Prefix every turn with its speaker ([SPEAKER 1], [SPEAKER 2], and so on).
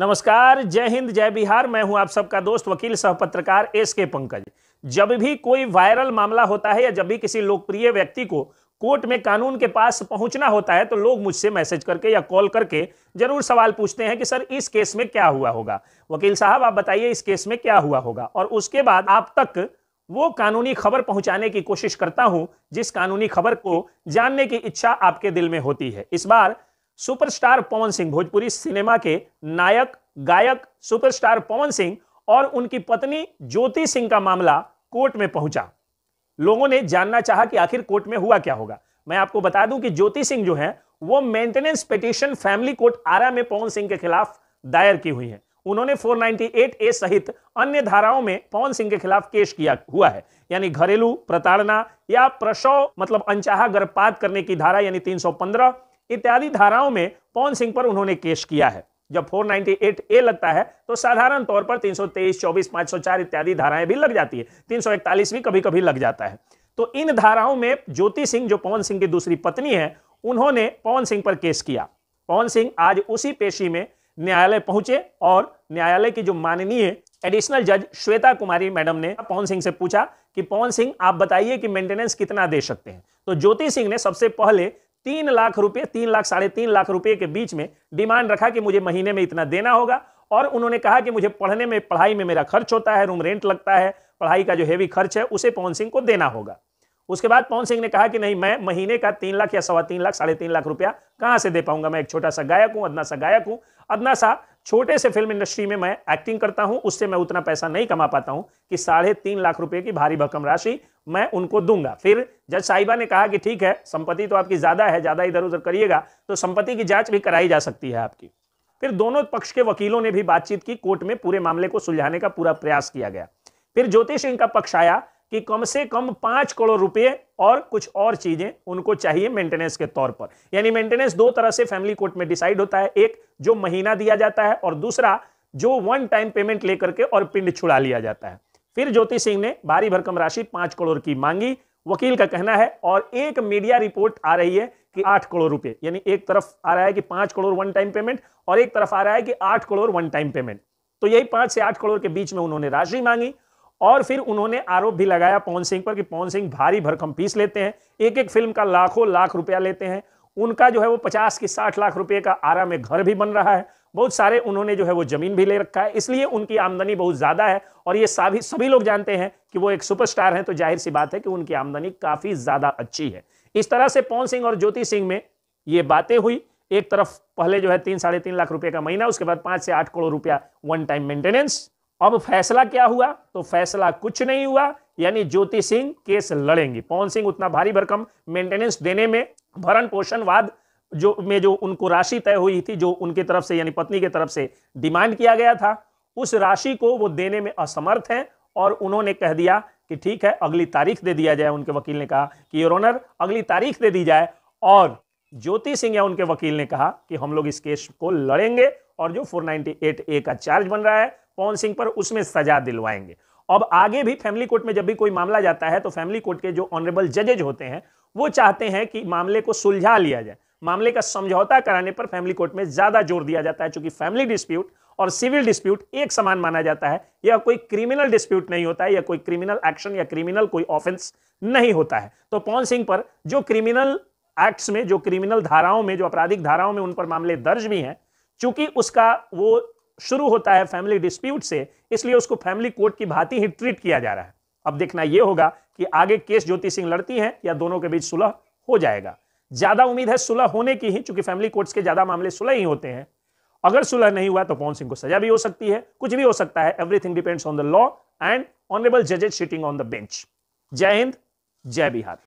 [SPEAKER 1] नमस्कार जय हिंद जय बिहार मैं हूं आप सबका दोस्त वकील सह पत्रकार एस के पंकज जब भी कोई वायरल मामला होता है या जब भी किसी लोकप्रिय व्यक्ति को कोर्ट में कानून के पास पहुंचना होता है तो लोग मुझसे मैसेज करके या कॉल करके जरूर सवाल पूछते हैं कि सर इस केस में क्या हुआ होगा वकील साहब आप बताइए इस केस में क्या हुआ होगा और उसके बाद आप तक वो कानूनी खबर पहुंचाने की कोशिश करता हूं जिस कानूनी खबर को जानने की इच्छा आपके दिल में होती है इस बार सुपरस्टार पवन सिंह भोजपुरी सिनेमा के नायक गायक सुपरस्टार पवन सिंह और उनकी पत्नी ज्योति सिंह का मामला कोर्ट में पहुंचा लोगों ने जानना चाहा कि आखिर कोर्ट में हुआ क्या होगा मैं आपको बता दूं कि ज्योति सिंह जो है वो maintenance petition family court Arrah में पवन सिंह के खिलाफ दायर की हुई है उन्होंने 498 ए सहित अन्य धाराओं में पवन सिंह के खिलाफ केस किया हुआ है यानी घरेलू प्रताड़ना या प्रसव मतलब अनचाहा गर्भपात करने की धारा यानी 315 इत्यादि धाराओं में पवन सिंह पर उन्होंने केस किया है जब 498 ए लगता है तो साधारण तौर पर 323, 24, 504 इत्यादि धाराएं भी लग जाती है 341 भी कभी कभी लग जाता है तो इन धाराओं में ज्योति सिंह जो पवन सिंह की दूसरी पत्नी है उन्होंने पवन सिंह पर केस किया पवन सिंह आज उसी पेशी में न्यायालय पहुंचे और न्यायालय की जो माननीय एडिशनल जज श्वेता कुमारी मैडम ने पवन सिंह से पूछा कि पवन सिंह आप बताइए कि मेंटेनेंस कितना दे सकते हैं तो ज्योति सिंह ने सबसे पहले तीन लाख रुपए तीन लाख साढ़े तीन लाख रुपए के बीच में डिमांड रखा कि मुझे महीने में इतना देना होगा और उन्होंने कहा कि मुझे पढ़ने में पढ़ाई में मेरा खर्च होता है रूम रेंट लगता है पढ़ाई का जो हैवी खर्च है उसे पवन सिंह को देना होगा उसके बाद पवन सिंह ने कहा कि नहीं मैं महीने का तीन लाख या सवा तीन लाख साढ़े तीन लाख रुपया कहाँ से दे पाऊंगा मैं एक छोटा सा गायक हूँ अदना सा गायक हूँ अदना सा छोटे से फिल्म इंडस्ट्री में मैं एक्टिंग करता हूँ उससे मैं उतना पैसा नहीं कमा पाता हूँ कि साढ़े तीन लाख रुपये की भारी भक्म राशि मैं उनको दूंगा फिर जज साहिबा ने कहा कि ठीक है संपत्ति तो आपकी ज़्यादा है ज़्यादा इधर उधर करिएगा तो संपत्ति की जांच भी कराई जा सकती है आपकी फिर दोनों पक्ष के वकीलों ने भी बातचीत की कोर्ट में पूरे मामले को सुलझाने का पूरा प्रयास किया गया फिर ज्योतिष सिंह का पक्ष आया कि कम से कम पांच करोड़ रुपए और कुछ और चीजें उनको चाहिए मेंटेनेंस के तौर पर यानी मेंटेनेंस दो तरह से फैमिली कोर्ट में डिसाइड होता है एक जो महीना दिया जाता है और दूसरा जो वन टाइम पेमेंट लेकर के और पिंड छुड़ा लिया जाता है फिर ज्योति सिंह ने भारी भरकम राशि पांच करोड़ की मांगी वकील का कहना है और एक मीडिया रिपोर्ट आ रही है कि आठ करोड़ रुपए यानी एक तरफ आ रहा है कि पांच करोड़ वन टाइम पेमेंट और एक तरफ आ रहा है कि आठ करोड़ वन टाइम पेमेंट तो यही पांच से आठ करोड़ के बीच में उन्होंने राशि मांगी और फिर उन्होंने आरोप भी लगाया पवन सिंह पर कि पवन सिंह भारी भरकम फीस लेते हैं एक एक फिल्म का लाखों लाख रुपया लेते हैं उनका जो है वो पचास की साठ लाख रुपए का आरा में घर भी बन रहा है बहुत सारे उन्होंने जो है वो ज़मीन भी ले रखा है इसलिए उनकी आमदनी बहुत ज़्यादा है और ये सभी सभी लोग जानते हैं कि वो एक सुपरस्टार हैं तो जाहिर सी बात है कि उनकी आमदनी काफ़ी ज़्यादा अच्छी है इस तरह से पवन सिंह और ज्योति सिंह में ये बातें हुई एक तरफ पहले जो है तीन साढ़े तीन लाख रुपए का महीना उसके बाद पांच से आठ करोड़ रुपया वन टाइम मेंटेनेंस अब फैसला क्या हुआ तो फैसला कुछ नहीं हुआ यानी ज्योति सिंह केस लड़ेंगी पवन सिंह उतना भारी भरकम मेंटेनेंस देने में भरण पोषणवाद जो में जो उनको राशि तय हुई थी जो उनकी तरफ से यानी पत्नी की तरफ से डिमांड किया गया था उस राशि को वो देने में असमर्थ हैं और उन्होंने कह दिया कि ठीक है अगली तारीख दे दिया जाए उनके वकील ने कहा कि योर ऑनर अगली तारीख दे दी जाए और ज्योति सिंह या उनके वकील ने कहा कि हम लोग इस केस को लड़ेंगे और जो 498 ए का चार्ज बन रहा है पवन सिंह पर उसमें सजा दिलवाएंगे अब आगे भी फैमिली कोर्ट में जब भी कोई मामला जाता है तो फैमिली कोर्ट के जो ऑनरेबल जजेज होते हैं वो चाहते हैं कि मामले को सुलझा लिया जाए मामले का समझौता कराने पर फैमिली कोर्ट में ज्यादा जोर दिया जाता है क्योंकि फैमिली डिस्प्यूट और सिविल डिस्प्यूट एक समान माना जाता है यह कोई क्रिमिनल डिस्प्यूट नहीं होता है या कोई क्रिमिनल एक्शन या क्रिमिनल कोई ऑफेंस नहीं होता है तो पवन सिंह पर जो क्रिमिनल एक्ट्स में जो क्रिमिनल धाराओं में जो आपराधिक धाराओं में उन पर मामले दर्ज भी हैं चूंकि उसका वो शुरू होता है फैमिली डिस्प्यूट से इसलिए उसको फैमिली कोर्ट की भांति ही ट्रीट किया जा रहा है अब देखना यह होगा कि आगे केस ज्योति सिंह लड़ती हैं या दोनों के बीच सुलह हो जाएगा ज्यादा उम्मीद है सुलह होने की ही चूंकि फैमिली कोर्ट्स के ज्यादा मामले सुलह ही होते हैं अगर सुलह नहीं हुआ तो पवन सिंह को सजा भी हो सकती है कुछ भी हो सकता है everything depends on the law and honourable जजेज सिटिंग ऑन द बेंच जय हिंद जय बिहार